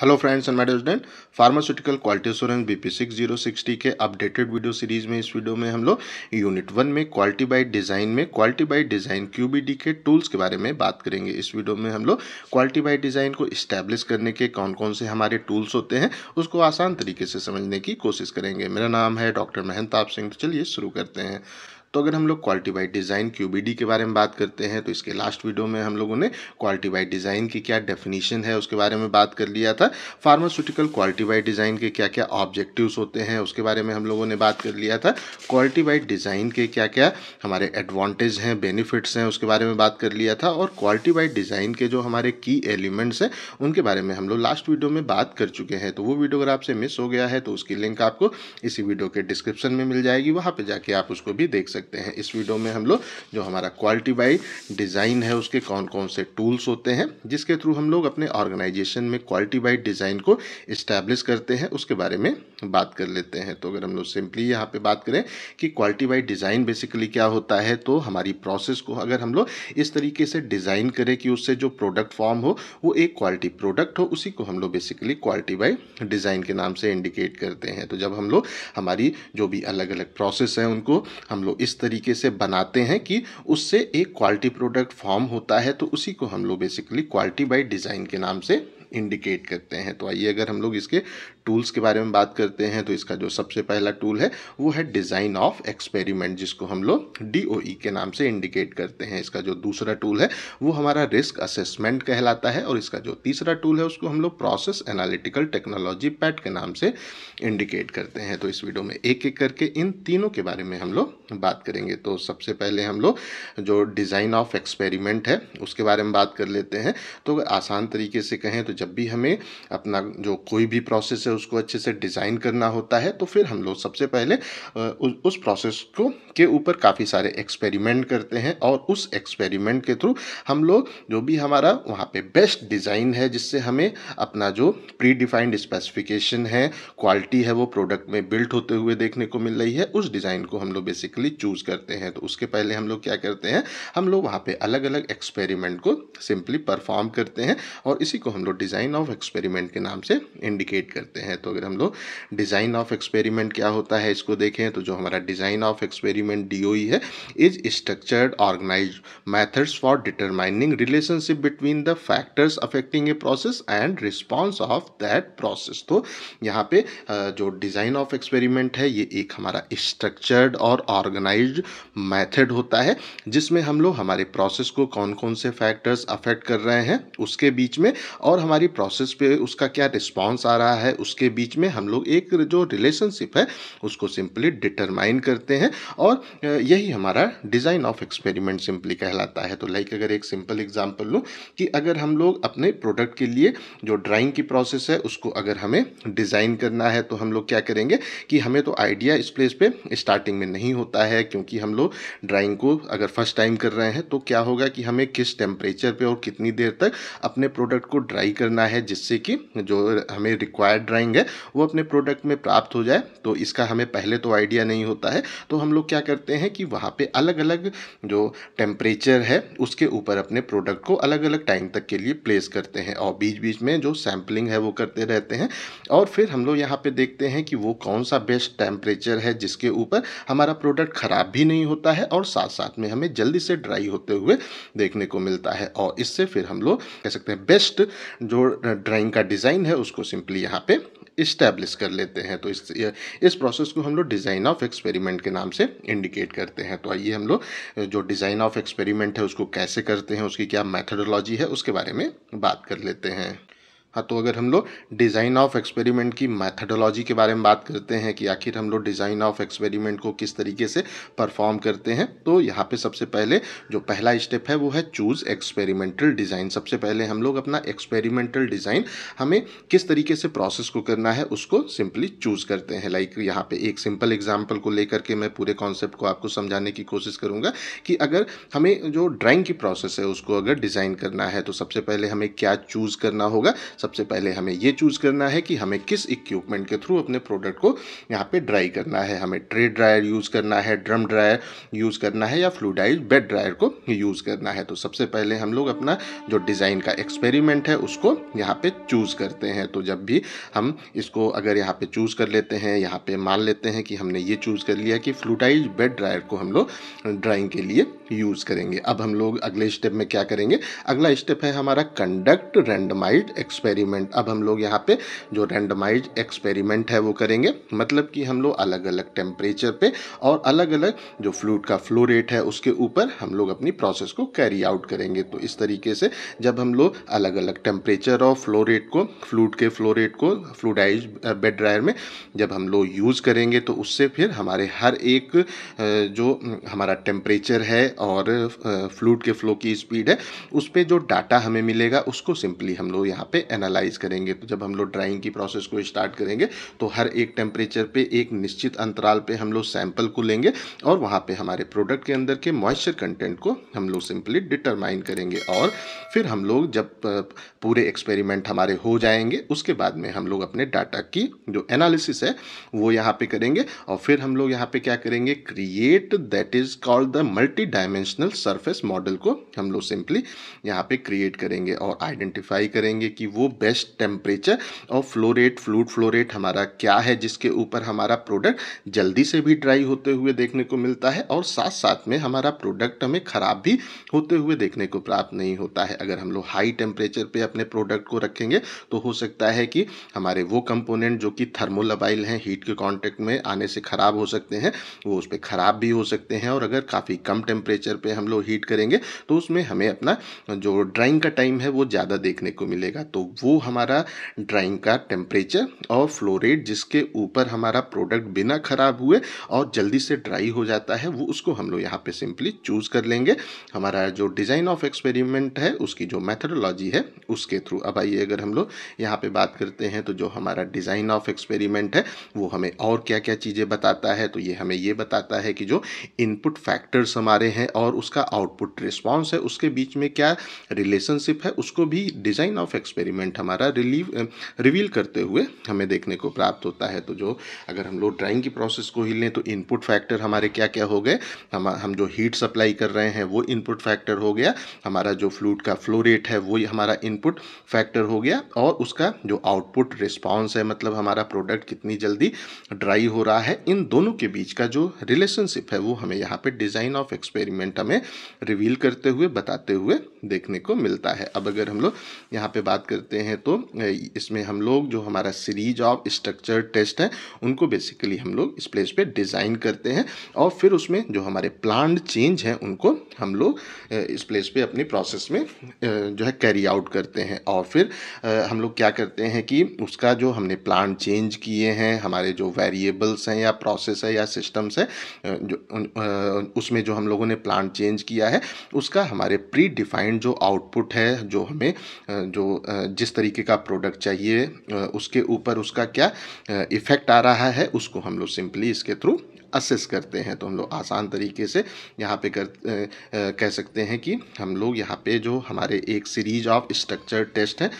hello friends and madam student pharmaceutical quality assurance B P six zero sixty के updated video series में इस video में हम लोग यूनिट वन में क्वालिटी बाई डिज़ाइन में क्वालिटी बाई डिज़ाइन क्यूबीडी के टूल्स के बारे में बात करेंगे इस वीडियो में हम लोग क्वालिटी बाई डिज़ाइन को इस्टेब्लिश करने के कौन कौन से हमारे टूल्स होते हैं उसको आसान तरीके से समझने की कोशिश करेंगे मेरा नाम है डॉक्टर मेहनताब सिंह तो चलिए शुरू करते हैं तो अगर हम लोग क्वालिटी बाई डिज़ाइन क्यू के बारे में बात करते हैं तो इसके लास्ट वीडियो में हम लोगों ने क्वालिटी बाई डिज़ाइन की क्या डेफिनेशन है उसके बारे में बात कर लिया था फार्मास्यूटिकल क्वालिटी बाई डिज़ाइन के क्या क्या ऑब्जेक्टिव्स होते हैं उसके बारे में हम लोगों ने बात कर लिया था क्वालिटी बाई डिज़ाइन के क्या क्या हमारे एडवांटेज हैं बेनिफिट्स हैं उसके बारे में बात कर लिया था और क्वालिटी बाई डिज़ाइन के जो हमारे की एलिमेंट्स हैं उनके बारे में हम लोग लास्ट वीडियो में बात कर चुके हैं तो वो वीडियो अगर आपसे मिस हो गया है तो उसकी लिंक आपको इसी वीडियो के डिस्क्रिप्शन में मिल जाएगी वहाँ पर जाके आप उसको भी देख सकते सकते हैं इस वीडियो में हम लोग जो हमारा क्वालिटी बाई डिज़ाइन है उसके कौन कौन से टूल्स होते हैं जिसके थ्रू हम लोग अपने ऑर्गेनाइजेशन में क्वालिटी बाई डिज़ाइन को इस्टेब्लिश करते हैं उसके बारे में बात कर लेते हैं तो अगर हम लोग सिंपली यहाँ पर बात करें कि क्वालिटी बाई डिज़ाइन बेसिकली क्या होता है तो हमारी प्रोसेस को अगर हम लोग इस तरीके से डिज़ाइन करें कि उससे जो प्रोडक्ट फॉर्म हो वो एक क्वालिटी प्रोडक्ट हो उसी को हम लोग बेसिकली क्वालिटी बाई डिज़ाइन के नाम से इंडिकेट करते हैं तो जब हम लोग हमारी जो भी अलग अलग प्रोसेस हैं उनको हम लोग इस इस तरीके से बनाते हैं कि उससे एक क्वालिटी प्रोडक्ट फॉर्म होता है तो उसी को हम लोग बेसिकली क्वालिटी बाई डिज़ाइन के नाम से इंडिकेट करते हैं तो आइए अगर हम लोग इसके टूल्स के बारे में बात करते हैं तो इसका जो सबसे पहला टूल है वो है डिज़ाइन ऑफ एक्सपेरिमेंट जिसको हम लोग डी e के नाम से इंडिकेट करते हैं इसका जो दूसरा टूल है वो हमारा रिस्क असेसमेंट कहलाता है और इसका जो तीसरा टूल है उसको हम लोग प्रोसेस एनालिटिकल टेक्नोलॉजी पैट के नाम से इंडिकेट करते हैं तो इस वीडियो में एक एक करके इन तीनों के बारे में हम लोग बात करेंगे तो सबसे पहले हम लोग जो डिज़ाइन ऑफ एक्सपेरिमेंट है उसके बारे में बात कर लेते हैं तो आसान तरीके से कहें तो जब भी हमें अपना जो कोई भी प्रोसेस है उसको अच्छे से डिज़ाइन करना होता है तो फिर हम लोग सबसे पहले उस प्रोसेस को के ऊपर काफ़ी सारे एक्सपेरिमेंट करते हैं और उस एक्सपेरिमेंट के थ्रू हम लोग जो भी हमारा वहाँ पे बेस्ट डिज़ाइन है जिससे हमें अपना जो प्री डिफाइंड स्पेसिफिकेशन है क्वालिटी है वो प्रोडक्ट में बिल्ट होते हुए देखने को मिल रही है उस डिज़ाइन को हम लोग बेसिकली चूज़ करते हैं तो उसके पहले हम लोग क्या करते हैं हम लोग वहाँ पर अलग अलग एक्सपेरिमेंट को सिंपली परफॉर्म करते हैं और इसी को हम लोग डिज़ाइन ऑफ एक्सपेरिमेंट के नाम से इंडिकेट करते हैं करते हैं तो अगर हम लोग डिज़ाइन ऑफ एक्सपेरिमेंट क्या होता है इसको देखें तो जो हमारा डिज़ाइन ऑफ एक्सपेरिमेंट डी है is structured organise methods for determining relationship between the factors affecting a process and response of that process तो यहाँ पे जो डिज़ाइन ऑफ एक्सपेरिमेंट है ये एक हमारा स्ट्रक्चर्ड और ऑर्गेनाइज मैथड होता है जिसमें हम लोग हमारे प्रोसेस को कौन कौन से फैक्टर्स अफेक्ट कर रहे हैं उसके बीच में और हमारी प्रोसेस पे उसका क्या रिस्पॉन्स आ रहा है उस उसके बीच में हम लोग एक जो रिलेशनशिप है उसको सिंपली डिटरमाइन करते हैं और यही हमारा डिज़ाइन ऑफ एक्सपेरिमेंट सिंपली कहलाता है तो लाइक अगर एक सिंपल एग्जाम्पल लूँ कि अगर हम लोग अपने प्रोडक्ट के लिए जो ड्राइंग की प्रोसेस है उसको अगर हमें डिज़ाइन करना है तो हम लोग क्या करेंगे कि हमें तो आइडिया इस प्लेस पर स्टार्टिंग में नहीं होता है क्योंकि हम लोग ड्राइंग को अगर फर्स्ट टाइम कर रहे हैं तो क्या होगा कि हमें किस टेम्परेचर पे और कितनी देर तक अपने प्रोडक्ट को ड्राई करना है जिससे कि जो हमें रिक्वायर्ड ड्राइंग है वो अपने प्रोडक्ट में प्राप्त हो जाए तो इसका हमें पहले तो आइडिया नहीं होता है तो हम लोग क्या करते हैं कि वहाँ पे अलग अलग जो टेम्परेचर है उसके ऊपर अपने प्रोडक्ट को अलग अलग टाइम तक के लिए प्लेस करते हैं और बीच बीच में जो सैम्पलिंग है वो करते रहते हैं और फिर हम लोग यहाँ पे देखते हैं कि वो कौन सा बेस्ट टेम्परेचर है जिसके ऊपर हमारा प्रोडक्ट ख़राब भी नहीं होता है और साथ साथ में हमें जल्दी से ड्राई होते हुए देखने को मिलता है और इससे फिर हम लोग कह सकते हैं बेस्ट जो ड्राइंग का डिज़ाइन है उसको सिंपली यहाँ पे इस्टेब्लिश कर लेते हैं तो इस इस प्रोसेस को हम लोग डिज़ाइन ऑफ एक्सपेरिमेंट के नाम से इंडिकेट करते हैं तो आइए हम लोग जो डिज़ाइन ऑफ एक्सपेरिमेंट है उसको कैसे करते हैं उसकी क्या मैथडोलॉजी है उसके बारे में बात कर लेते हैं हाँ तो अगर हम लोग डिज़ाइन ऑफ एक्सपेरिमेंट की मैथडोलॉजी के बारे में बात करते हैं कि आखिर हम लोग डिज़ाइन ऑफ एक्सपेरिमेंट को किस तरीके से परफॉर्म करते हैं तो यहाँ पे सबसे पहले जो पहला स्टेप है वो है चूज़ एक्सपेरिमेंटल डिज़ाइन सबसे पहले हम लोग अपना एक्सपेरिमेंटल डिज़ाइन हमें किस तरीके से प्रोसेस को करना है उसको सिंपली चूज़ करते हैं लाइक like यहाँ पर एक सिंपल एग्जाम्पल को लेकर के मैं पूरे कॉन्सेप्ट को आपको समझाने की कोशिश करूँगा कि अगर हमें जो ड्राइंग की प्रोसेस है उसको अगर डिज़ाइन करना है तो सबसे पहले हमें क्या चूज़ करना होगा सबसे पहले हमें ये चूज़ करना है कि हमें किस इक्विपमेंट के थ्रू अपने प्रोडक्ट को यहाँ पे ड्राई करना है हमें ट्रे ड्रायर यूज़ करना है ड्रम ड्रायर यूज़ करना है या फ्लूडाइज बेड ड्रायर को यूज़ करना है तो सबसे पहले हम लोग अपना जो डिज़ाइन का एक्सपेरिमेंट है उसको यहाँ पे चूज़ करते हैं तो जब भी हम इसको अगर यहाँ पे चूज़ कर लेते हैं यहाँ पे मान लेते हैं कि हमने ये चूज़ कर लिया कि फ्लूटाइज बेड ड्रायर को हम लोग ड्राइंग के लिए यूज़ करेंगे अब हम लोग अगले स्टेप में क्या करेंगे अगला स्टेप है हमारा कंडक्ट रेंडमाइड एक्सपेरिमेंट एक्सपेरिमेंट अब हम लोग यहाँ पे जो रेंडमाइज एक्सपेरिमेंट है वो करेंगे मतलब कि हम लोग अलग अलग टेम्परेचर पे और अलग अलग जो फ्लूड का फ्लो रेट है उसके ऊपर हम लोग अपनी प्रोसेस को कैरी आउट करेंगे तो इस तरीके से जब हम लोग अलग अलग टेम्परेचर और फ्लो रेट को फ्लूड के फ्लो रेट को फ्लूडाइज बेड ड्रायर में जब हम लोग यूज़ करेंगे तो उससे फिर हमारे हर एक जो हमारा टेम्परेचर है और फ्लूड के फ्लो की स्पीड है उस पर जो डाटा हमें मिलेगा उसको सिंपली हम लोग यहाँ पे एनालाइज करेंगे तो जब हम लोग ड्राइंग की प्रोसेस को स्टार्ट करेंगे तो हर एक टेम्परेचर पे एक निश्चित अंतराल पे हम लोग सैंपल को लेंगे और वहाँ पे हमारे प्रोडक्ट के अंदर के मॉइस्चर कंटेंट को हम लोग सिंपली डिटरमाइन करेंगे और फिर हम लोग जब पूरे एक्सपेरिमेंट हमारे हो जाएंगे उसके बाद में हम लोग अपने डाटा की जो एनालिसिस है वो यहाँ पर करेंगे और फिर हम लोग यहाँ पर क्या करेंगे create that is called the multi dimensional surface model को हम लोग सिंपली यहाँ पे क्रिएट करेंगे और आइडेंटिफाई करेंगे कि वो बेस्ट टेम्परेचर और फ्लोरेट फ्लूड फ्लोरेट हमारा क्या है जिसके ऊपर हमारा प्रोडक्ट जल्दी से भी ड्राई होते हुए देखने को मिलता है और साथ साथ में हमारा प्रोडक्ट हमें ख़राब भी होते हुए देखने को प्राप्त नहीं होता है अगर हम लोग हाई टेम्परेचर पर अपने प्रोडक्ट को रखेंगे तो हो सकता है कि हमारे वो कंपोनेंट जो कि थर्मोलबाइल हैं हीट के कॉन्टेक्ट में आने से ख़राब हो सकते हैं वो उस पर ख़राब भी हो सकते हैं और अगर काफ़ी कम टेम्परेचर पर हम लोग हीट करेंगे तो उसमें हमें अपना जो ड्राइंग का टाइम है वो ज़्यादा देखने को मिलेगा तो वो हमारा ड्राइंग का टेम्परेचर और फ्लो रेट जिसके ऊपर हमारा प्रोडक्ट बिना ख़राब हुए और जल्दी से ड्राई हो जाता है वो उसको हम लोग यहाँ पे सिंपली चूज़ कर लेंगे हमारा जो डिज़ाइन ऑफ एक्सपेरिमेंट है उसकी जो मैथडोलॉजी है उसके थ्रू अब आइए अगर हम लोग यहाँ पर बात करते हैं तो जो हमारा डिज़ाइन ऑफ एक्सपेरिमेंट है वो हमें और क्या क्या चीज़ें बताता है तो ये हमें ये बताता है कि जो इनपुट फैक्टर्स हमारे हैं और उसका आउटपुट रिस्पॉन्स है उसके बीच में क्या रिलेशनशिप है उसको भी डिज़ाइन ऑफ एक्सपेरिमेंट कंटेंट हमारा रिलीव रिवील करते हुए हमें देखने को प्राप्त होता है तो जो अगर हम लोग ड्राइंग की प्रोसेस को ही लें तो इनपुट फैक्टर हमारे क्या क्या हो गए हम हम जो हीट सप्लाई कर रहे हैं वो इनपुट फैक्टर हो गया हमारा जो फ्लूड का फ्लो रेट है वो हमारा इनपुट फैक्टर हो गया और उसका जो आउटपुट रिस्पॉन्स है मतलब हमारा प्रोडक्ट कितनी जल्दी ड्राई हो रहा है इन दोनों के बीच का जो रिलेशनशिप है वो हमें यहाँ पे डिज़ाइन ऑफ एक्सपेरिमेंट हमें रिवील करते हुए बताते हुए देखने को मिलता है अब अगर हम लोग यहाँ पे बात करते करते हैं तो इसमें हम लोग जो हमारा सीरीज ऑफ स्ट्रक्चर टेस्ट है उनको बेसिकली हम लोग इस प्लेस पे डिज़ाइन करते हैं और फिर उसमें जो हमारे प्लान चेंज हैं उनको हम लोग इस प्लेस पे अपनी प्रोसेस में जो है कैरी आउट करते हैं और फिर हम लोग क्या करते हैं कि उसका जो हमने प्लान चेंज किए हैं हमारे जो वेरिएबल्स हैं या प्रोसेस है या सिस्टम्स है जो उसमें जो हम लोगों ने प्लान चेंज किया है उसका हमारे प्री डिफाइंड जो आउटपुट है जो हमें जो जिस तरीके का प्रोडक्ट चाहिए उसके ऊपर उसका क्या इफ़ेक्ट आ रहा है उसको हम लोग सिंपली इसके थ्रू असेस करते हैं तो हम लोग आसान तरीके से यहाँ पे कर आ, कह सकते हैं कि हम लोग यहाँ पे जो हमारे एक सीरीज ऑफ स्ट्रक्चर टेस्ट है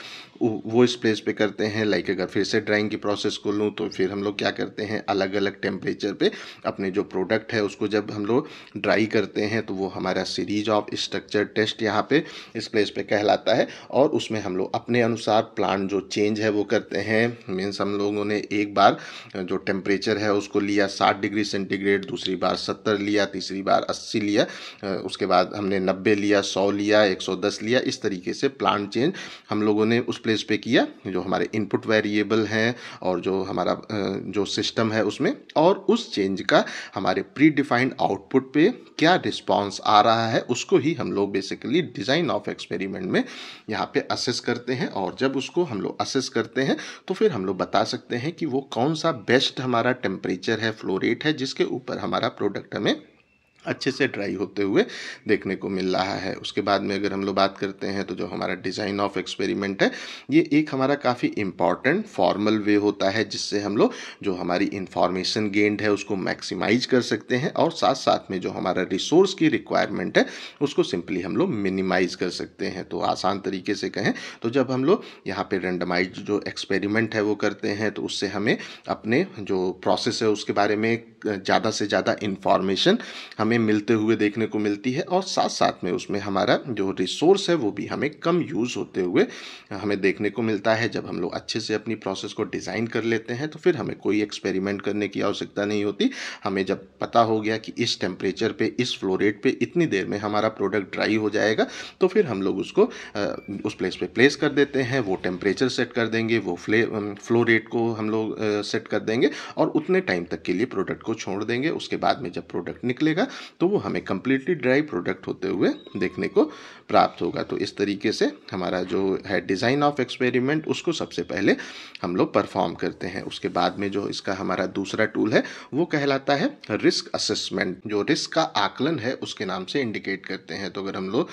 वो इस प्लेस पे करते हैं लाइक अगर फिर से ड्राइंग की प्रोसेस को लूँ तो फिर हम लोग क्या करते हैं अलग अलग टेम्परेचर पे अपने जो प्रोडक्ट है उसको जब हम लोग ड्राई करते हैं तो वो हमारा सीरीज ऑफ स्ट्रक्चर टेस्ट यहाँ पे इस प्लेस पे कहलाता है और उसमें हम लोग अपने अनुसार प्लांट जो चेंज है वो करते हैं मीन्स हम लोगों ने एक बार जो टेम्परेचर है उसको लिया साठ डिग्री से सेंटीग्रेड दूसरी बार सत्तर लिया तीसरी बार अस्सी लिया उसके बाद हमने नब्बे लिया सौ लिया एक सौ दस लिया इस तरीके से प्लान चेंज हम लोगों ने उस प्लेस पे किया जो हमारे इनपुट वेरिएबल हैं और जो हमारा जो सिस्टम है उसमें और उस चेंज का हमारे प्री डिफाइंड आउटपुट पे क्या रिस्पॉन्स आ रहा है उसको ही हम लोग बेसिकली डिज़ाइन ऑफ एक्सपेरिमेंट में यहाँ पे असेस करते हैं और जब उसको हम लोग असेस करते हैं तो फिर हम लोग बता सकते हैं कि वो कौन सा बेस्ट हमारा टेम्परेचर है फ्लोरेट है जिस जिसके ऊपर हमारा प्रोडक्ट हमें अच्छे से ड्राई होते हुए देखने को मिल रहा है उसके बाद में अगर हम लोग बात करते हैं तो जो हमारा डिज़ाइन ऑफ एक्सपेरिमेंट है ये एक हमारा काफ़ी इम्पॉर्टेंट फॉर्मल वे होता है जिससे हम लोग जो हमारी इन्फॉर्मेशन गेंड है उसको मैक्सिमाइज कर सकते हैं और साथ साथ में जो हमारा रिसोर्स की रिक्वायरमेंट है उसको सिंपली हम लोग मिनिमाइज कर सकते हैं तो आसान तरीके से कहें तो जब हम लोग यहाँ पर रेंडमाइज जो एक्सपेरिमेंट है वो करते हैं तो उससे हमें अपने जो प्रोसेस है उसके बारे में ज़्यादा से ज़्यादा इन्फॉर्मेशन हमें मिलते हुए देखने को मिलती है और साथ साथ में उसमें हमारा जो रिसोर्स है वो भी हमें कम यूज़ होते हुए हमें देखने को मिलता है जब हम लोग अच्छे से अपनी प्रोसेस को डिज़ाइन कर लेते हैं तो फिर हमें कोई एक्सपेरिमेंट करने की आवश्यकता नहीं होती हमें जब पता हो गया कि इस टेम्परेचर पर इस फ्लो रेट इतनी देर में हमारा प्रोडक्ट ड्राई हो जाएगा तो फिर हम लोग उसको उस प्लेस पर प्लेस कर देते हैं वो टेम्परेचर सेट कर देंगे वो फ्ले फ्लो रेट को हम लोग सेट कर देंगे और उतने टाइम तक के लिए प्रोडक्ट को को छोड़ देंगे उसके बाद में जब प्रोडक्ट निकलेगा तो वो हमें कम्प्लीटली ड्राई प्रोडक्ट होते हुए देखने को प्राप्त होगा तो इस तरीके से हमारा जो है डिज़ाइन ऑफ एक्सपेरिमेंट उसको सबसे पहले हम लोग परफॉर्म करते हैं उसके बाद में जो इसका हमारा दूसरा टूल है वो कहलाता है रिस्क असेसमेंट जो रिस्क का आकलन है उसके नाम से इंडिकेट करते हैं तो अगर हम लोग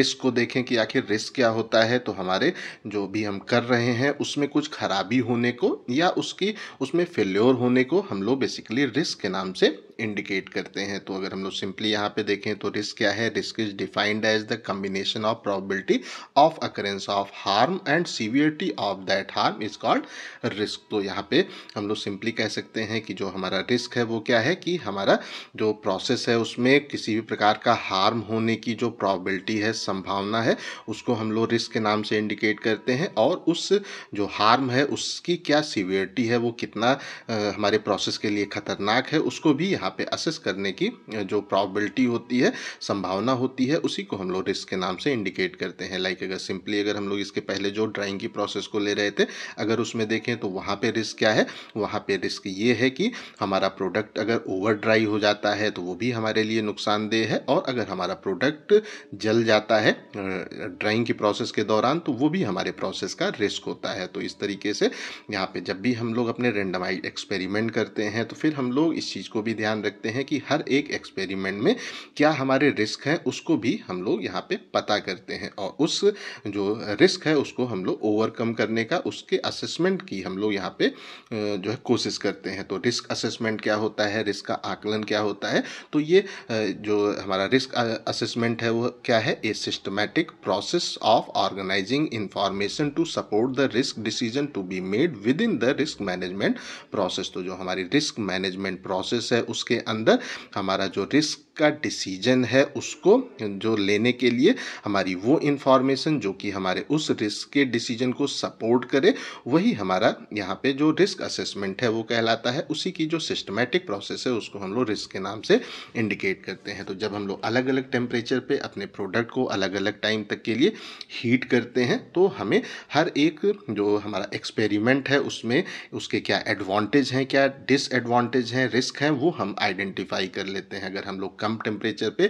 रिस्क को देखें कि आखिर रिस्क क्या होता है तो हमारे जो भी हम कर रहे हैं उसमें कुछ खराबी होने को या उसकी उसमें फेल्योर होने को हम लोग बेसिकली रिस्क रिस्क के नाम से इंडिकेट करते हैं तो अगर हम लोग सिंपली यहाँ पे देखें तो रिस्क क्या है risk is defined as the combination of probability of occurrence of harm and severity of that harm is called risk तो यहाँ पे हम लोग सिंपली कह सकते हैं कि जो हमारा रिस्क है वो क्या है कि हमारा जो प्रोसेस है उसमें किसी भी प्रकार का हार्म होने की जो प्रॉबिलिटी है संभावना है उसको हम लोग रिस्क के नाम से इंडिकेट करते हैं और उस जो हार्म है उसकी क्या सीवियरिटी है वो कितना आ, हमारे प्रोसेस के लिए खतरनाक अटैक है उसको भी यहाँ पे असेस करने की जो प्रॉबिलिटी होती है संभावना होती है उसी को हम लोग रिस्क के नाम से इंडिकेट करते हैं लाइक अगर सिंपली अगर हम लोग इसके पहले जो ड्राइंग की प्रोसेस को ले रहे थे अगर उसमें देखें तो वहाँ पर रिस्क क्या है वहाँ पर रिस्क ये है कि हमारा प्रोडक्ट अगर ओवर ड्राई हो जाता है तो वो भी हमारे लिए नुकसानदेह है और अगर हमारा प्रोडक्ट जल जाता है ड्राइंग की प्रोसेस के दौरान तो वो भी हमारे प्रोसेस का रिस्क होता है तो इस तरीके से यहाँ पे जब भी हम लोग अपने रेंडमाइज एक्सपेरिमेंट करते हैं तो फिर हम लोग लोग इस चीज़ को भी ध्यान रखते हैं कि हर एक एक्सपेरिमेंट में क्या हमारे रिस्क हैं उसको भी हम लोग यहाँ पे पता करते हैं और उस जो रिस्क है उसको हम लोग ओवरकम करने का उसके असेसमेंट की हम लोग यहाँ पे जो है कोशिश करते हैं तो रिस्क असेसमेंट क्या होता है रिस्क का आकलन क्या होता है तो ये जो हमारा रिस्क असेसमेंट है वो क्या है a systematic process of organising information to support the risk decision to be made within the risk management process तो जो हमारी रिस्क मैनेजमेंट प्रोसेस है उसके अंदर हमारा जो रिस्क का डिसीजन है उसको जो लेने के लिए हमारी वो इन्फॉर्मेशन जो कि हमारे उस रिस्क के डिसीजन को सपोर्ट करे वही हमारा यहाँ पे जो रिस्क असेसमेंट है वो कहलाता है उसी की जो सिस्टमेटिक प्रोसेस है उसको हम लोग रिस्क के नाम से इंडिकेट करते हैं तो जब हम लोग अलग अलग टेम्परेचर पर अपने प्रोडक्ट को अलग अलग टाइम तक के लिए हीट करते हैं तो हमें हर एक जो हमारा एक्सपेरिमेंट है उसमें उसके क्या एडवांटेज हैं क्या डिसएडवांटेज हैं रिस्क हैं वो हम आइडेंटिफाई कर लेते हैं अगर हम लोग कम टेम्परेचर पे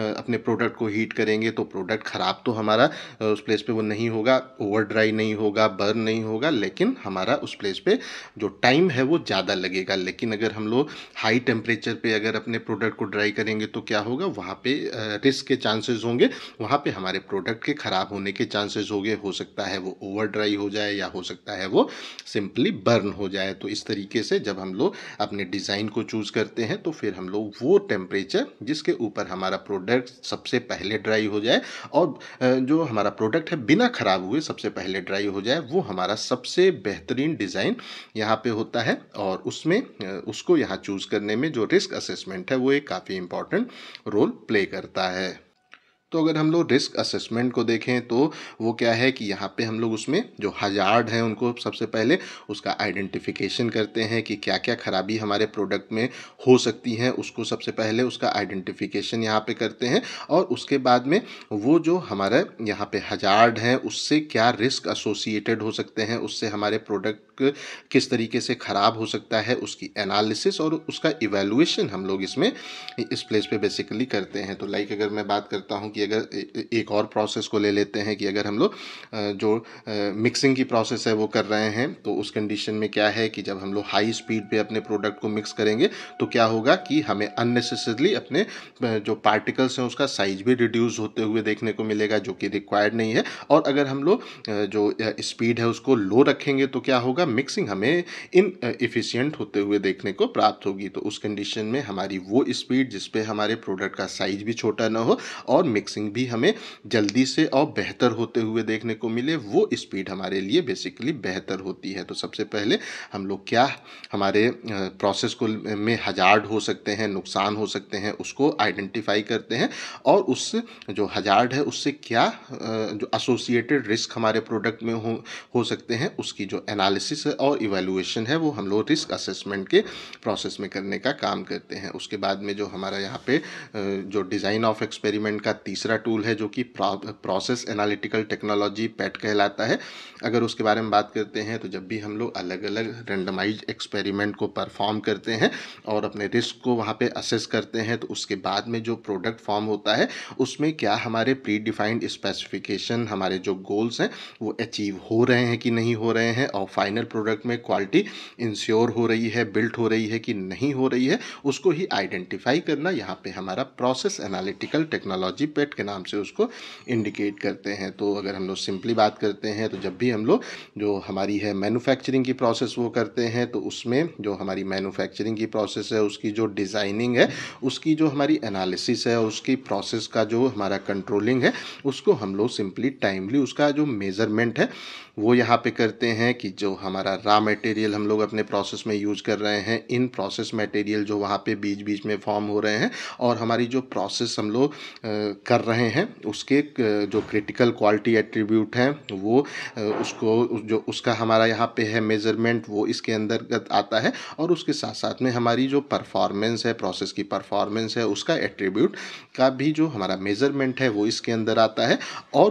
अपने प्रोडक्ट को हीट करेंगे तो प्रोडक्ट ख़राब तो हमारा उस प्लेस पे वो नहीं होगा ओवर ड्राई नहीं होगा बर्न नहीं होगा लेकिन हमारा उस प्लेस पे जो टाइम है वो ज़्यादा लगेगा लेकिन अगर हम लोग हाई टेम्परेचर पे अगर अपने प्रोडक्ट को ड्राई करेंगे तो क्या होगा वहाँ पे रिस्क के चांसेस होंगे वहाँ पे हमारे प्रोडक्ट के ख़राब होने के चांसेज होंगे हो सकता है वो ओवर ड्राई हो जाए या हो सकता है वो सिंपली बर्न हो जाए तो इस तरीके से जब हम लोग अपने डिज़ाइन को चूज़ करते हैं तो फिर हम लोग वो टेम्परेचर जिसके ऊपर हमारा प्रोडक्ट सबसे पहले ड्राई हो जाए और जो हमारा प्रोडक्ट है बिना ख़राब हुए सबसे पहले ड्राई हो जाए वो हमारा सबसे बेहतरीन डिज़ाइन यहाँ पे होता है और उसमें उसको यहाँ चूज़ करने में जो रिस्क असेसमेंट है वो एक काफ़ी इम्पॉर्टेंट रोल प्ले करता है तो अगर हम लोग रिस्क असेसमेंट को देखें तो वो क्या है कि यहाँ पे हम लोग उसमें जो हजार्ड हैं उनको सबसे पहले उसका आइडेंटिफिकेशन करते हैं कि क्या क्या खराबी हमारे प्रोडक्ट में हो सकती है उसको सबसे पहले उसका आइडेंटिफिकेशन यहाँ पे करते हैं और उसके बाद में वो जो हमारा यहाँ पे हजार्ड हैं उससे क्या रिस्क एसोसिएटेड हो सकते हैं उससे हमारे प्रोडक्ट किस तरीके से ख़राब हो सकता है उसकी एनालिसिस और उसका इवेलुएशन हम लोग इसमें इस प्लेस पे बेसिकली करते हैं तो लाइक अगर मैं बात करता हूँ कि अगर एक और प्रोसेस को ले लेते हैं कि अगर हम लोग जो मिक्सिंग की प्रोसेस है वो कर रहे हैं तो उस कंडीशन में क्या है कि जब हम लोग हाई स्पीड पर अपने प्रोडक्ट को मिक्स करेंगे तो क्या होगा कि हमें अननेसेसरली अपने जो पार्टिकल्स हैं उसका साइज भी रिड्यूस होते हुए देखने को मिलेगा जो कि रिक्वायर्ड नहीं है और अगर हम लोग जो स्पीड है उसको लो रखेंगे तो क्या होगा मिक्सिंग हमें इन इफिशियंट होते हुए देखने को प्राप्त होगी तो उस कंडीशन में हमारी वो स्पीड जिसपे हमारे प्रोडक्ट का साइज भी छोटा ना हो और मिक्सिंग भी हमें जल्दी से और बेहतर होते हुए देखने को मिले वो स्पीड हमारे लिए बेसिकली बेहतर होती है तो सबसे पहले हम लोग क्या हमारे प्रोसेस को में हजार्ड हो सकते हैं नुकसान हो सकते हैं उसको आइडेंटिफाई करते हैं और उस जो हजार्ड है उससे क्या जो एसोसिएटेड रिस्क हमारे प्रोडक्ट में हो हो सकते हैं उसकी जो एनालिसिस एनालिसिस और इवेलुएशन है वो हम लोग रिस्क असेसमेंट के प्रोसेस में करने का काम करते हैं उसके बाद में जो हमारा यहाँ पे जो डिज़ाइन ऑफ एक्सपेरिमेंट का तीसरा टूल है जो कि प्रोसेस एनालिटिकल टेक्नोलॉजी पैट कहलाता है अगर उसके बारे में बात करते हैं तो जब भी हम लोग अलग अलग रेंडमाइज एक्सपेरिमेंट को परफॉर्म करते हैं और अपने रिस्क को वहाँ पर असेस करते हैं तो उसके बाद में जो प्रोडक्ट फॉर्म होता है उसमें क्या हमारे प्री डिफाइंड स्पेसिफिकेशन हमारे जो गोल्स हैं वो अचीव हो रहे हैं कि नहीं हो रहे हैं और फाइनल प्रोडक्ट में क्वालिटी इंश्योर हो रही है बिल्ट हो रही है कि नहीं हो रही है उसको ही आइडेंटिफाई करना यहाँ पे हमारा प्रोसेस एनालिटिकल टेक्नोलॉजी पेट के नाम से उसको इंडिकेट करते हैं तो अगर हम लोग सिंपली बात करते हैं तो जब भी हम लोग जो हमारी है मैनुफैक्चरिंग की प्रोसेस वो करते हैं तो उसमें जो हमारी मैनुफैक्चरिंग की प्रोसेस है उसकी जो डिज़ाइनिंग है उसकी जो हमारी एनालिसिस है उसकी प्रोसेस का जो हमारा कंट्रोलिंग है उसको हम लोग सिंपली टाइमली उसका जो मेज़रमेंट है वो यहाँ पे करते हैं कि जो हम हमारा रॉ मटेरियल हम लोग अपने प्रोसेस में यूज़ कर रहे हैं इन प्रोसेस मटेरियल जो वहाँ पे बीच बीच में फॉर्म हो रहे हैं और हमारी जो प्रोसेस हम लोग कर रहे हैं उसके जो क्रिटिकल क्वालिटी एट्रीब्यूट हैं वो उसको जो उसका हमारा यहाँ पे है मेज़रमेंट वो इसके अंतर्गत आता है और उसके साथ साथ में हमारी जो परफॉर्मेंस है प्रोसेस की परफॉर्मेंस है उसका एट्रीब्यूट का भी जो हमारा मेज़रमेंट है वो इसके अंदर आता है और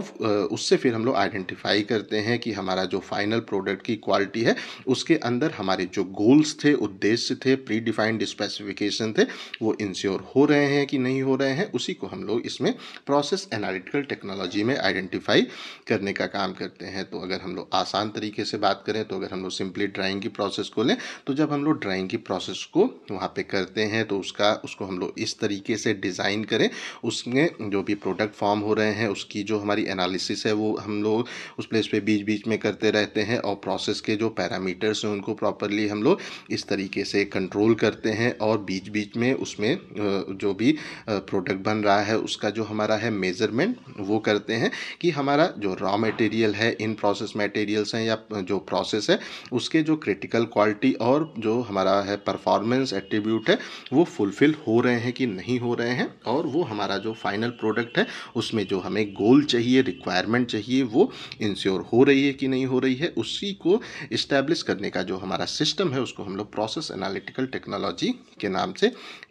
उससे फिर हम लोग आइडेंटिफाई करते हैं कि हमारा जो फाइनल प्रोडक्ट की क्वालिटी पार्टी है उसके अंदर हमारे जो गोल्स थे उद्देश्य थे प्री डिफाइंड स्पेसिफिकेशन थे वो इंश्योर हो रहे हैं कि नहीं हो रहे हैं उसी को हम लोग इसमें प्रोसेस एनालिटिकल टेक्नोलॉजी में आइडेंटिफाई करने का काम करते हैं तो अगर हम लोग आसान तरीके से बात करें तो अगर हम लोग सिंपली ड्राइंग की प्रोसेस को लें तो जब हम लोग ड्राइंग की प्रोसेस को वहाँ पे करते हैं तो उसका उसको हम लोग इस तरीके से डिज़ाइन करें उसमें जो भी प्रोडक्ट फॉर्म हो रहे हैं उसकी जो हमारी एनालिसिस है वो हम लोग उस प्लेस पे बीच बीच में करते रहते हैं और प्रोसेस के जो पैरामीटर्स हैं उनको प्रॉपरली हम लोग इस तरीके से कंट्रोल करते हैं और बीच बीच में उसमें जो भी प्रोडक्ट बन रहा है उसका जो हमारा है मेज़रमेंट वो करते हैं कि हमारा जो रॉ मटेरियल है इन प्रोसेस मटेरियल्स हैं या जो प्रोसेस है उसके जो क्रिटिकल क्वालिटी और जो हमारा है परफॉर्मेंस एट्रीब्यूट है वो फुलफ़िल हो रहे हैं कि नहीं हो रहे हैं और वो हमारा जो फाइनल प्रोडक्ट है उसमें जो हमें गोल चाहिए रिक्वायरमेंट चाहिए वो इंश्योर हो रही है कि नहीं हो रही है उसी को इस्टेब्लिश करने का जो हमारा सिस्टम है उसको हम लोग प्रोसेस एनालिटिकल टेक्नोलॉजी के नाम से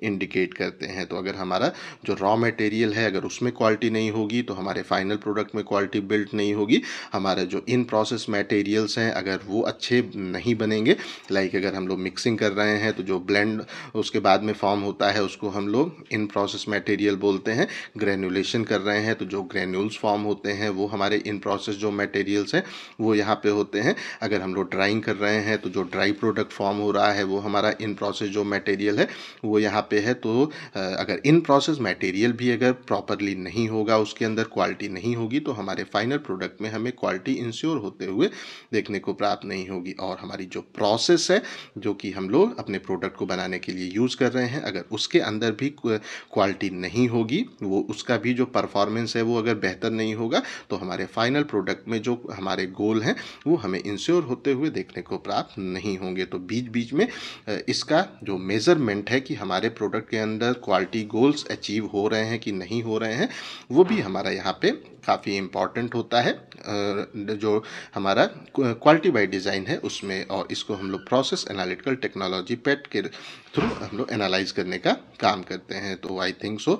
इंडिकेट करते हैं तो अगर हमारा जो रॉ मटेरियल है अगर उसमें क्वालिटी नहीं होगी तो हमारे फाइनल प्रोडक्ट में क्वालिटी बिल्ड नहीं होगी हमारे जो इन प्रोसेस मटेरियल्स हैं अगर वो अच्छे नहीं बनेंगे लाइक अगर हम लोग मिक्सिंग कर रहे हैं तो जो ब्लेंड उसके बाद में फॉर्म होता है उसको हम लोग इन प्रोसेस मटेरियल बोलते हैं ग्रेनुलेशन कर रहे हैं तो जो ग्रेन्यूल्स फॉर्म होते हैं वो हमारे इन प्रोसेस जो मटेरियल्स हैं वो यहाँ पे होते हैं अगर हम लोग ड्राइंग कर रहे हैं तो जो ड्राई प्रोडक्ट फॉर्म हो रहा है वो हमारा इन प्रोसेस जो मटेरियल है वो यहाँ पे है तो अगर इन प्रोसेस मटेरियल भी अगर प्रॉपरली नहीं होगा उसके अंदर क्वालिटी नहीं होगी तो हमारे फाइनल प्रोडक्ट में हमें क्वालिटी इंश्योर होते हुए देखने को प्राप्त नहीं होगी और हमारी जो प्रोसेस है जो कि हम लोग अपने प्रोडक्ट को बनाने के लिए यूज़ कर रहे हैं अगर उसके अंदर भी क्वालिटी नहीं होगी वो उसका भी जो परफॉर्मेंस है वो अगर बेहतर नहीं होगा तो हमारे फाइनल प्रोडक्ट में जो हमारे गोल हैं वो हमें इंश्योर होते हुए देखने को प्राप्त नहीं होंगे तो बीच बीच में इसका जो मेज़रमेंट है कि हमारे प्रोडक्ट के अंदर क्वालिटी गोल्स अचीव हो रहे हैं कि नहीं हो रहे हैं वो भी हमारा यहाँ पे काफ़ी इम्पॉर्टेंट होता है जो हमारा क्वालिटी बाई डिज़ाइन है उसमें और इसको हम लोग प्रोसेस एनालिटिकल टेक्नोलॉजी पेट के थ्रू हम लोग एनालाइज करने का काम करते हैं तो आई थिंक सो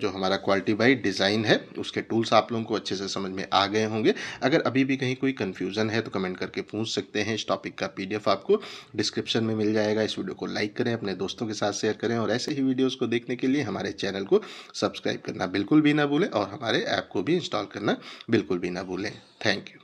जो हमारा क्वालिटी बाई डिज़ाइन है उसके टूल्स आप लोगों को अच्छे से समझ में आ गए होंगे अगर अभी भी कहीं कोई कन्फ्यूज़न है तो कमेंट करके पूछ सकते हैं इस टॉपिक का पी आपको डिस्क्रिप्शन में मिल जाएगा इस वीडियो को लाइक करें अपने दोस्तों के साथ शेयर करें और ऐसे ही वीडियोज़ को देखने के लिए हमारे चैनल को सब्सक्राइब करना बिल्कुल भी ना भूलें और हमारे ऐप को भी इंस्टॉल करना बिल्कुल भी ना भूलें थैंक यू